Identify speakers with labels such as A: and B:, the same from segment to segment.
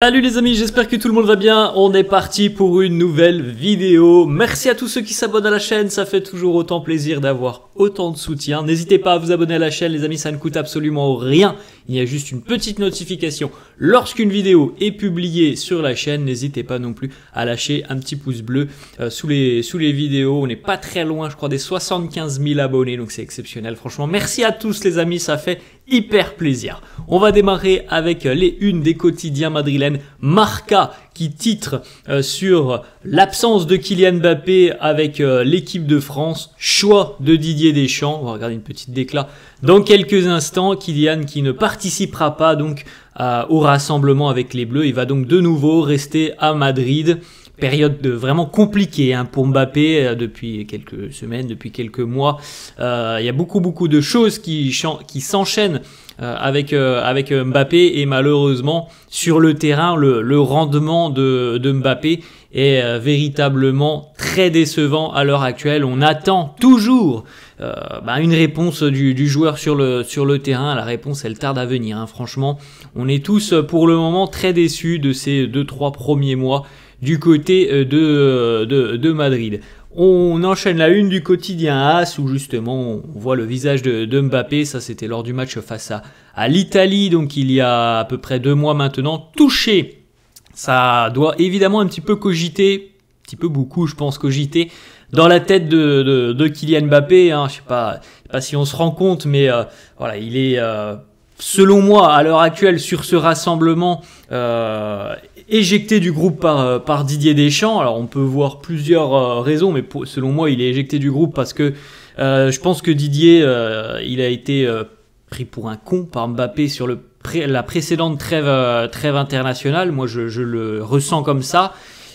A: Salut les amis, j'espère que tout le monde va bien. On est parti pour une nouvelle vidéo. Merci à tous ceux qui s'abonnent à la chaîne, ça fait toujours autant plaisir d'avoir autant de soutien. N'hésitez pas à vous abonner à la chaîne les amis, ça ne coûte absolument rien il y a juste une petite notification lorsqu'une vidéo est publiée sur la chaîne. N'hésitez pas non plus à lâcher un petit pouce bleu euh, sous, les, sous les vidéos. On n'est pas très loin, je crois, des 75 000 abonnés, donc c'est exceptionnel. Franchement, merci à tous les amis, ça fait hyper plaisir. On va démarrer avec les unes des quotidiens madrilènes. Marca qui titre euh, sur l'absence de Kylian Mbappé avec euh, l'équipe de France, choix de Didier Deschamps. On va regarder une petite déclat dans quelques instants. Kylian qui ne participera pas donc au rassemblement avec les Bleus. Il va donc de nouveau rester à Madrid période vraiment compliquée hein, pour Mbappé euh, depuis quelques semaines, depuis quelques mois. Il y a beaucoup beaucoup de choses qui s'enchaînent euh, avec, euh, euh, Mbappé et malheureusement sur le terrain le, rendement de, de Mbappé est véritablement très décevant à l'heure actuelle. On attend toujours bah, une réponse du, joueur sur le, terrain. La réponse, elle tarde à venir. Hein. Franchement, on est tous pour le moment très déçus de ces 2-3 premiers mois du côté de Madrid. On enchaîne la une du quotidien As où justement on voit le visage de, Mbappé, ça c'était lors du match face à, l'Italie, donc il y a à peu près deux mois maintenant, touché. Ça doit évidemment un petit peu cogiter, un petit peu beaucoup je pense cogiter, dans la tête de, Kylian Mbappé. Hein. je sais pas, pas si on se rend compte, mais euh, voilà, il est... Euh, selon moi, à l'heure actuelle, sur ce rassemblement, euh, éjecté du groupe par, euh, par Didier Deschamps. Alors on peut voir plusieurs euh, raisons, mais pour, selon moi il est éjecté du groupe parce que euh, je pense que Didier, euh, il a été euh, pris pour un con par Mbappé sur le la précédente trêve, trêve internationale. Moi, je, je, le ressens comme ça.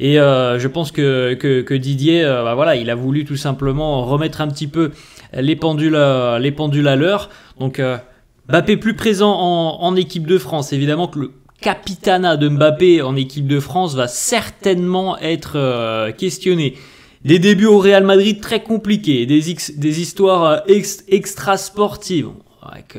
A: Et je pense que, que, que Didier, bah, voilà, il a voulu tout simplement remettre un petit peu les pendules, les pendules à l'heure. Donc, Mbappé plus présent en, en équipe de France. Évidemment que le capitana de Mbappé en équipe de France va certainement être euh, questionné. Des débuts au Real Madrid très compliqués, des, histoires euh, extra sportives, avec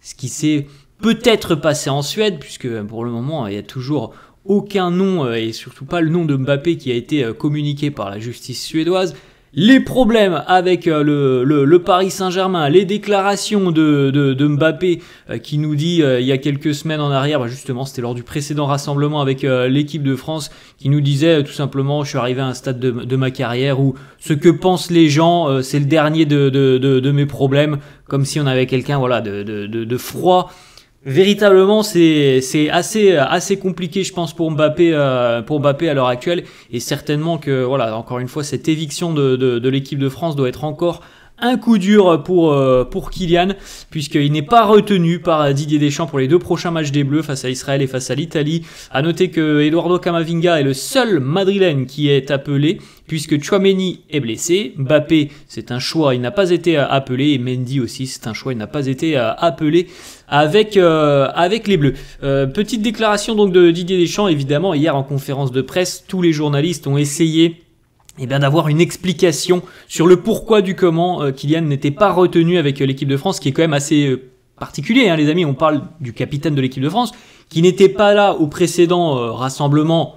A: ce qui s'est peut-être passé en Suède, puisque ben, pour le moment il n'y a toujours aucun nom, euh, et surtout pas le nom de Mbappé qui a été communiqué par la justice suédoise les problèmes avec euh, le, Paris Saint-Germain, les déclarations de, Mbappé euh, qui nous dit euh, il y a quelques semaines en arrière, bah, justement c'était lors du précédent rassemblement avec l'équipe de France, qui nous disait tout simplement je suis arrivé à un stade de, ma carrière où ce que pensent les gens c'est le dernier de, mes problèmes, comme si on avait quelqu'un voilà de, de froid véritablement, c'est c'est assez assez compliqué, je pense, pour Mbappé euh, pour Mbappé à l'heure actuelle. Et certainement que voilà, encore une fois, cette éviction de, de, l'équipe de France doit être encore un coup dur pour, euh, pour Kylian, puisqu'il n'est pas retenu par Didier Deschamps pour les deux prochains matchs des Bleus face à Israël et face à l'Italie. À noter que Eduardo Camavinga est le seul Madrilène qui est appelé, puisque Chouameni est blessé, Mbappé c'est un choix, il n'a pas été appelé, et Mendy aussi c'est un choix, il n'a pas été euh, appelé avec, euh, avec les Bleus. Euh, petite déclaration donc de Didier Deschamps, évidemment, hier en conférence de presse, tous les journalistes ont essayé et eh bien d'avoir une explication sur le pourquoi du comment euh, Kylian n'était pas retenu avec l'équipe de France, qui est quand même assez particulier, hein, les amis. On parle du capitaine de l'équipe de France, qui n'était pas là au précédent rassemblement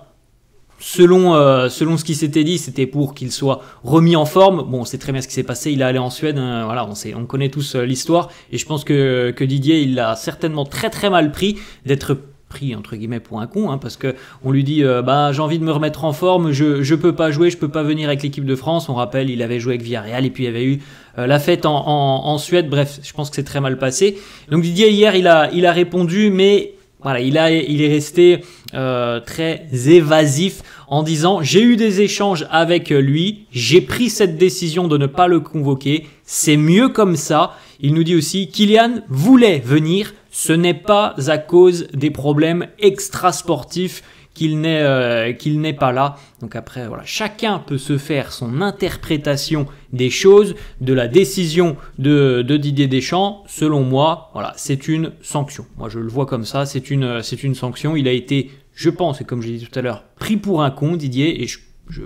A: Selon, euh, selon ce qui s'était dit, c'était pour qu'il soit remis en forme. Bon, on sait très bien ce qui s'est passé. Il est allé en Suède. Hein. voilà, on, sait, on connaît tous euh, l'histoire. Et je pense que, que Didier, il l'a certainement très très mal pris d'être pris entre guillemets pour un con hein, parce que on lui dit euh, bah j'ai envie de me remettre en forme je je peux pas jouer je peux pas venir avec l'équipe de France on rappelle il avait joué avec Villarreal et puis il y avait eu la fête en, en, en, Suède bref je pense que c'est très mal passé donc Didier hier il a il a répondu mais voilà, il, il est resté euh, très évasif en disant j'ai eu des échanges avec lui, j'ai pris cette décision de ne pas le convoquer, c'est mieux comme ça. Il nous dit aussi Kylian voulait venir, ce n'est pas à cause des problèmes extrasportifs qu'il n'est euh, qu'il n'est pas là. Donc après, voilà, chacun peut se faire son interprétation des choses, de la décision de, de Didier Deschamps. Selon moi, voilà, c'est une sanction. Moi, je le vois comme ça. C'est une euh, c'est une sanction. Il a été, je pense, et comme je dit tout à l'heure, pris pour un con, Didier, et je,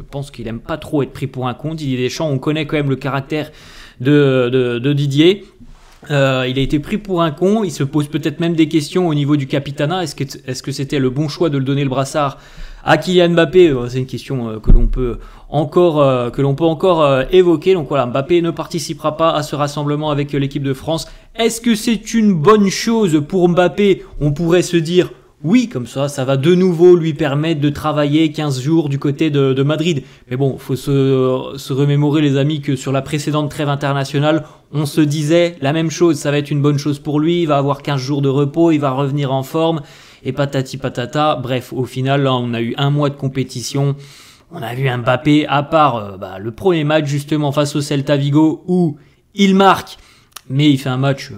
A: pense qu'il aime pas trop être pris pour un con. Didier Deschamps, on connaît quand même le caractère de, de Didier. Euh, il a été pris pour un con, il se pose peut-être même des questions au niveau du capitana, est-ce que est c'était le bon choix de le donner le brassard à Kylian Mbappé euh, C'est une question euh, que l'on peut encore, que l'on peut encore évoquer. Donc voilà, Mbappé ne participera pas à ce rassemblement avec l'équipe de France. Est-ce que c'est une bonne chose pour Mbappé On pourrait se dire oui, comme ça, ça va de nouveau lui permettre de travailler 15 jours du côté de, Madrid. Mais bon, faut se, remémorer, les amis, que sur la précédente trêve internationale, on se disait la même chose. Ça va être une bonne chose pour lui. Il va avoir 15 jours de repos, il va revenir en forme. Et patati patata. Bref, au final, là, on a eu un mois de compétition. On a vu un Mbappé, à part euh, bah, le premier match justement face au Celta Vigo où il marque, mais il fait un match euh,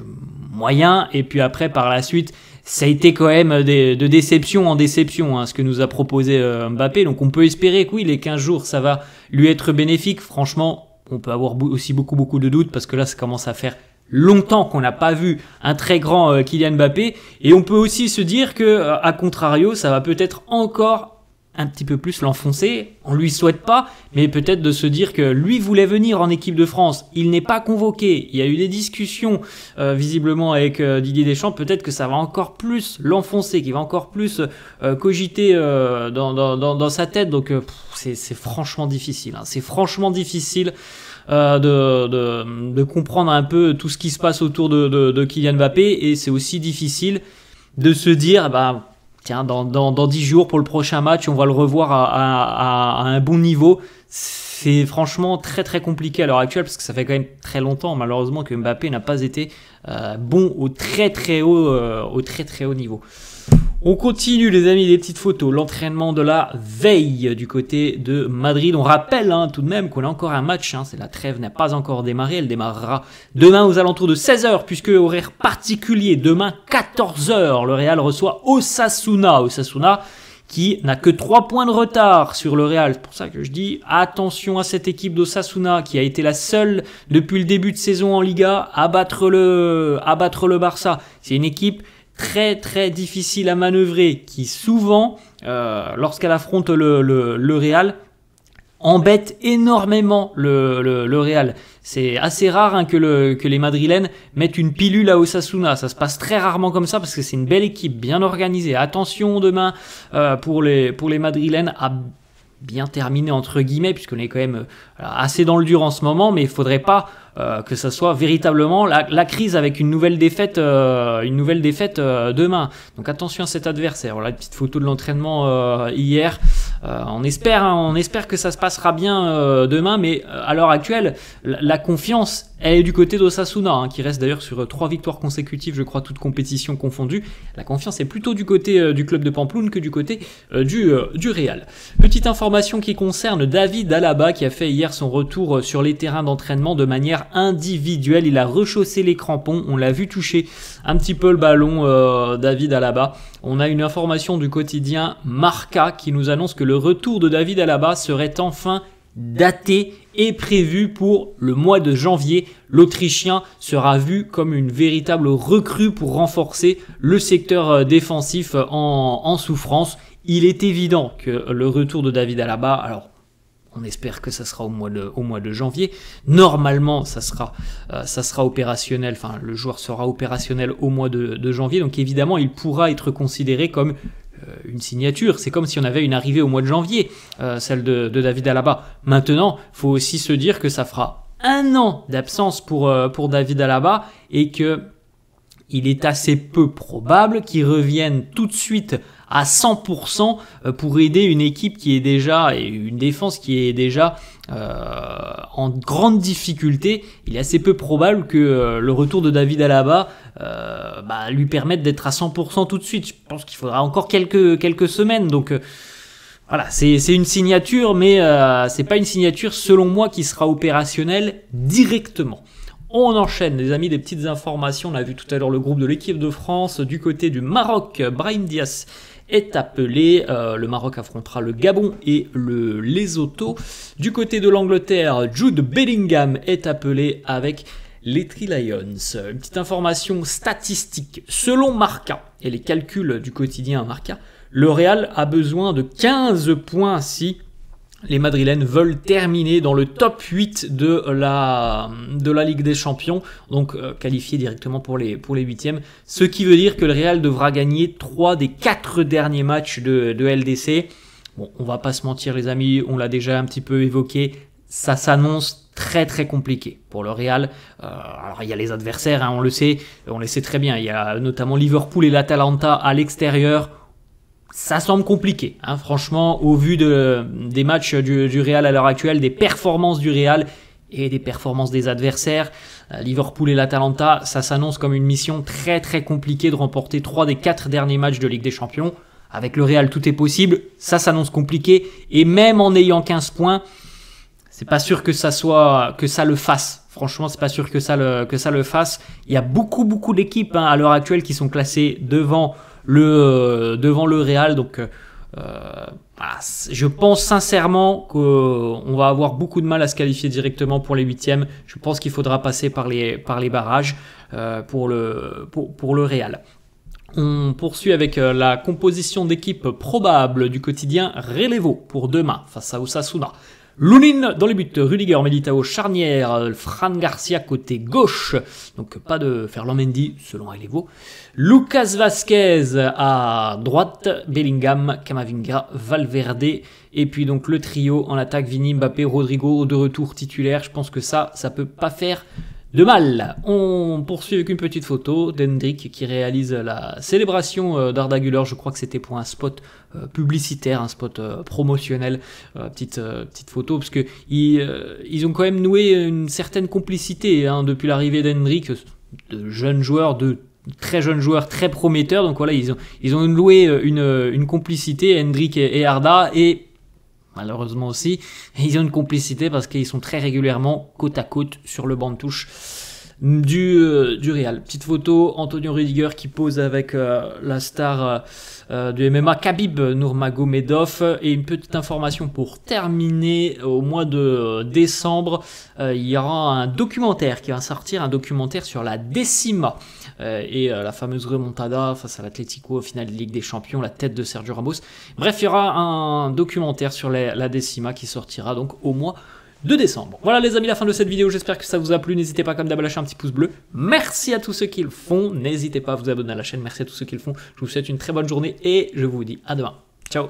A: moyen. Et puis après, par la suite, ça a été quand même euh, de déception en déception, hein, ce que nous a proposé euh, Mbappé. Donc on peut espérer que oui, les 15 jours, ça va lui être bénéfique. Franchement, on peut avoir aussi beaucoup, beaucoup de doutes parce que là, ça commence à faire longtemps qu'on n'a pas vu un très grand euh, Kylian Mbappé. Et on peut aussi se dire que, à contrario, ça va peut-être encore un petit peu plus l'enfoncer. On lui souhaite pas, mais peut-être de se dire que lui voulait venir en équipe de France. Il n'est pas convoqué. Il y a eu des discussions euh, visiblement avec euh, Didier Deschamps. Peut-être que ça va encore plus l'enfoncer, qu'il va encore plus euh, cogiter dans, dans, sa tête. Donc c'est franchement difficile. Hein. C'est franchement difficile. de, comprendre un peu tout ce qui se passe autour de, de, de Kylian Mbappé et c'est aussi difficile de se dire bah tiens, dans, dans, dans, 10 jours pour le prochain match, on va le revoir à, à, un bon niveau. C'est franchement très très compliqué à l'heure actuelle parce que ça fait quand même très longtemps malheureusement que Mbappé n'a pas été euh, bon au très très haut euh, au très très haut niveau. On continue les amis des petites photos, l'entraînement de la veille du côté de Madrid. On rappelle hein, tout de même qu'on a encore un match, hein, la trêve n'a pas encore démarré, elle démarrera demain aux alentours de 16h puisque horaire particulier, demain 14h, le Real reçoit Osasuna. Osasuna qui n'a que 3 points de retard sur le Real. C'est pour ça que je dis attention à cette équipe d'Osasuna qui a été la seule depuis le début de saison en Liga à battre le, à battre le Barça. C'est une équipe très très difficile à manœuvrer qui souvent, euh, lorsqu'elle affronte le, le, Real, embête énormément le, le, Real. C'est assez rare hein, que, le, que les Madrilènes mettent une pilule à Osasuna. Ça se passe très rarement comme ça parce que c'est une belle équipe, bien organisée. Attention demain euh, pour, les, pour les Madrilènes à bien terminé entre guillemets, puisqu'on est quand même euh, assez dans le dur en ce moment, mais il faudrait pas euh, que ça soit véritablement la, crise avec une nouvelle défaite, euh, une nouvelle défaite demain. Donc attention à cet adversaire. Voilà une petite photo de l'entraînement hier. on espère, hein, on espère que ça se passera bien demain, mais à l'heure actuelle, la confiance elle est du côté d'Osasuna, hein, qui reste d'ailleurs sur euh, trois victoires consécutives, je crois, toutes compétitions confondues, la confiance est plutôt du côté euh, du club de Pamploune que du côté euh, du, du Real. Petite information qui concerne David Alaba, qui a fait hier son retour sur les terrains d'entraînement de manière individuelle. Il a rechaussé les crampons, on l'a vu toucher un petit peu le ballon, David Alaba. On a une information du quotidien Marca qui nous annonce que le retour de David Alaba serait enfin daté et prévu pour le mois de janvier. L'Autrichien sera vu comme une véritable recrue pour renforcer le secteur euh, défensif euh, en, souffrance. Il est évident que le retour de David Alaba, alors on espère que ça sera au mois de, au mois de janvier. Normalement, ça sera, euh, ça sera opérationnel, enfin, le joueur sera opérationnel au mois de, de, janvier. Donc, évidemment, il pourra être considéré comme euh, une signature. C'est comme si on avait une arrivée au mois de janvier, euh, celle de, David Alaba. Maintenant, faut aussi se dire que ça fera un an d'absence pour, euh, pour David Alaba et que il est assez peu probable qu'il revienne tout de suite à 100% euh, pour aider une équipe qui est déjà, et une défense qui est déjà euh, en grande difficulté, il est assez peu probable que euh, le retour de David Alaba euh, bah, lui permette d'être à 100% tout de suite. Je pense qu'il faudra encore quelques, quelques semaines. Donc voilà, c'est une signature, mais c'est pas une signature selon moi qui sera opérationnelle directement. On enchaîne, les amis, des petites informations. On a vu tout à l'heure le groupe de l'équipe de France du côté du Maroc. Brahim Diaz est appelé. Euh, le Maroc affrontera le Gabon et le Lesotho. Du côté de l'Angleterre, Jude Bellingham est appelé avec les Tri Lions. Une petite information statistique. Selon Marca et les calculs du quotidien Marca, le Real a besoin de 15 points si les Madrilènes veulent terminer dans le top 8 de la, de la Ligue des Champions, donc euh, qualifié directement pour les, pour les 8 ce qui veut dire que le Real devra gagner trois des quatre derniers matchs de, de LDC. Bon, on va pas se mentir les amis, on l'a déjà un petit peu évoqué, ça s'annonce très très compliqué pour le Real. Euh, alors il y a les adversaires, hein, on le sait, on les sait très bien, il y a notamment Liverpool et l'Atalanta à l'extérieur, ça semble compliqué, hein, franchement, au vu de, des matchs du, du Real à l'heure actuelle, des performances du Real et des performances des adversaires. Euh, Liverpool et l'Atalanta, ça s'annonce comme une mission très très compliquée de remporter 3 des 4 derniers matchs de Ligue des Champions. Avec le Real, tout est possible, ça s'annonce compliqué, et même en ayant 15 points, c'est pas sûr que ça soit que ça le fasse. Franchement, c'est pas sûr que ça le que ça le fasse. Il y a beaucoup beaucoup d'équipes hein, à l'heure actuelle qui sont classées devant le, euh, devant le Real. Donc, euh, je pense sincèrement qu'on va avoir beaucoup de mal à se qualifier directement pour les huitièmes. Je pense qu'il faudra passer par les, par les barrages euh, pour, le, pour, pour le Real. On poursuit avec la composition d'équipe probable du quotidien Relevo pour demain face à Osasuna. Loulin dans les buts, Rudiger, Meditao, Charnière, Fran Garcia côté gauche, donc pas de Ferland Mendy selon Elevo. Lucas Vasquez à droite, Bellingham, Camavinga, Valverde, et puis donc le trio en attaque, Vini, Mbappé, Rodrigo de retour titulaire. Je pense que ça, ça peut pas faire de mal. On poursuit avec une petite photo d'Hendrik qui réalise la célébration euh, d'Arda Güler. Je crois que c'était pour un spot euh, publicitaire, un spot euh, promotionnel. Petite, petite photo, parce que ils, ont quand même noué une certaine complicité hein, depuis l'arrivée d'Hendrik. de jeunes joueurs de très jeunes joueurs, très prometteurs. Donc voilà, ils ont, ils ont noué une, une complicité, Hendrik et Arda, et malheureusement aussi. ils ont une complicité parce qu'ils sont très régulièrement côte à côte sur le banc de touche du, euh, du Real. Petite photo, Antonio Rudiger qui pose avec euh, la star euh, du MMA Khabib Nurmagomedov. Et une petite information pour terminer, au mois de décembre, il y aura un documentaire qui va sortir, un documentaire sur la décima et la fameuse remontada face à l'Atlético au final de Ligue des Champions, la tête de Sergio Ramos. Bref, il y aura un documentaire sur la, la décima qui sortira donc au mois décembre. Voilà les amis, la fin de cette vidéo, j'espère que ça vous a plu, n'hésitez pas comme d'hab à lâcher un petit pouce bleu, merci à tous ceux qui le font, n'hésitez pas à vous abonner à la chaîne, merci à tous ceux qui le font, je vous souhaite une très bonne journée et je vous dis à demain. Ciao